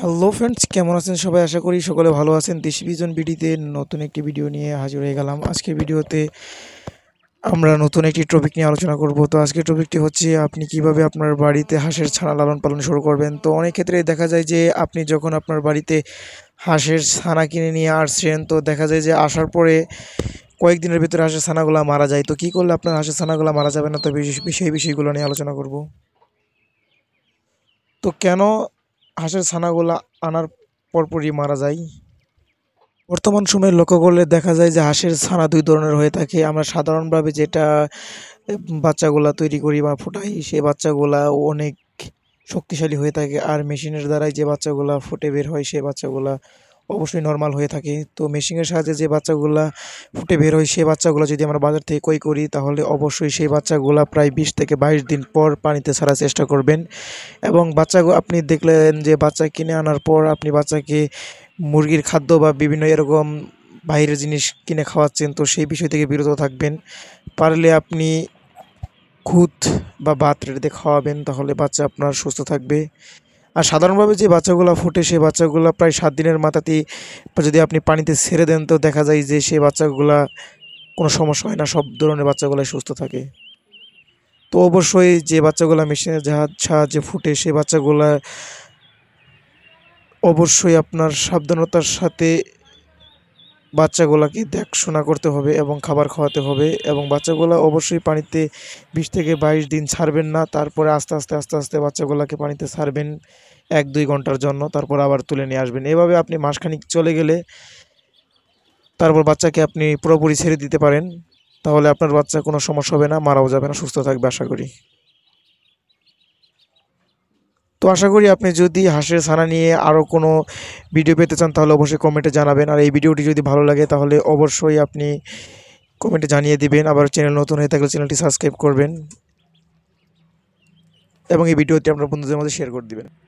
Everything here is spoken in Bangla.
হ্যালো ফ্রেন্ডস কেমন আছেন সবাই আশা করি সকলে ভালো আছেন দেশি বিজন বিডিতে নতুন একটি ভিডিও নিয়ে হাজির হয়ে গেলাম আজকের ভিডিওতে আমরা নতুন একটি টপিক নিয়ে আলোচনা করব তো আজকের টপিকটি হচ্ছে আপনি কিভাবে আপনার বাড়িতে হাঁসের ছানা লালন পালন শুরু করবেন তো অনেক ক্ষেত্রে দেখা যায় যে আপনি যখন আপনার বাড়িতে হাঁসের ছানা কিনে নিয়ে আসছেন তো দেখা যায় যে আসার পরে কয়েকদিনের ভিতরে হাঁসের ছানাগুলো মারা যায় তো কি করলে আপনার হাঁসের ছানাগুলো মারা যাবে না তো সেই বিষয়গুলো নিয়ে আলোচনা করব তো কেন হাঁসের ছানাগুলা আনার পরপরই মারা যায় বর্তমান সময়ে লক্ষ্য করলে দেখা যায় যে হাঁসের ছানা দুই ধরনের হয়ে থাকে আমরা সাধারণভাবে যেটা বাচ্চাগুলা তৈরি করি বা ফোটাই সে বাচ্চাগুলা অনেক শক্তিশালী হয়ে থাকে আর মেশিনের দ্বারাই যে বাচ্চাগুলা ফুটে বের হয় সেই বাচ্চাগুলা অবশ্যই নর্মাল হয়ে থাকে তো মেশিনের সাহায্যে যে বাচ্চাগুলো ফুটে বের হয় সেই বাচ্চাগুলো যদি আমরা বাজার থেকে কই করি তাহলে অবশ্যই সেই বাচ্চাগুলো প্রায় বিশ থেকে বাইশ দিন পর পানিতে ছাড়ার চেষ্টা করবেন এবং বাচ্চা আপনি দেখলেন যে বাচ্চা কিনে আনার পর আপনি বাচ্চাকে মুরগির খাদ্য বা বিভিন্ন এরকম বাইরের জিনিস কিনে খাওয়াচ্ছেন তো সেই বিষয় থেকে বিরত থাকবেন পারলে আপনি খুদ বা বাত রেটে খাওয়াবেন তাহলে বাচ্চা আপনার সুস্থ থাকবে আর সাধারণভাবে যে বাচ্চাগুলো ফোটে সেই বাচ্চাগুলো প্রায় সাত দিনের মাথাতেই যদি আপনি পানিতে ছেড়ে দেন তো দেখা যায় যে সেই বাচ্চাগুলো কোনো সমস্যা হয় না সব ধরনের বাচ্চাগুলাই সুস্থ থাকে তো অবশ্যই যে বাচ্চাগুলো মেশিনের জাহাজ সাহায্যে ফুটে সেই বাচ্চাগুলো অবশ্যই আপনার সাবধানতার সাথে বাচ্চাগুলাকে দেখাশোনা করতে হবে এবং খাবার খাওয়াতে হবে এবং বাচ্চাগুলা অবশ্যই পানিতে বিশ থেকে বাইশ দিন ছাড়বেন না তারপরে আস্তে আস্তে আস্তে আস্তে বাচ্চাগুলাকে পানিতে ছাড়বেন এক দুই ঘন্টার জন্য তারপর আবার তুলে নিয়ে আসবেন এভাবে আপনি মাসখানিক চলে গেলে তারপর বাচ্চাকে আপনি পুরোপুরি ছেড়ে দিতে পারেন তাহলে আপনার বাচ্চা কোনো সমস্যা হবে না মারাও যাবে না সুস্থ থাকবে আশা করি তো আশা করি আপনি যদি হাঁসের ছানা নিয়ে আরও কোনো ভিডিও পেতে চান তাহলে অবশ্যই কমেন্টে জানাবেন আর এই ভিডিওটি যদি ভালো লাগে তাহলে অবশ্যই আপনি কমেন্টে জানিয়ে দিবেন আবার চ্যানেল নতুন হয়ে থাকলে চ্যানেলটি সাবস্ক্রাইব করবেন এবং এই ভিডিওটি আপনার বন্ধুদের মধ্যে শেয়ার করে দেবেন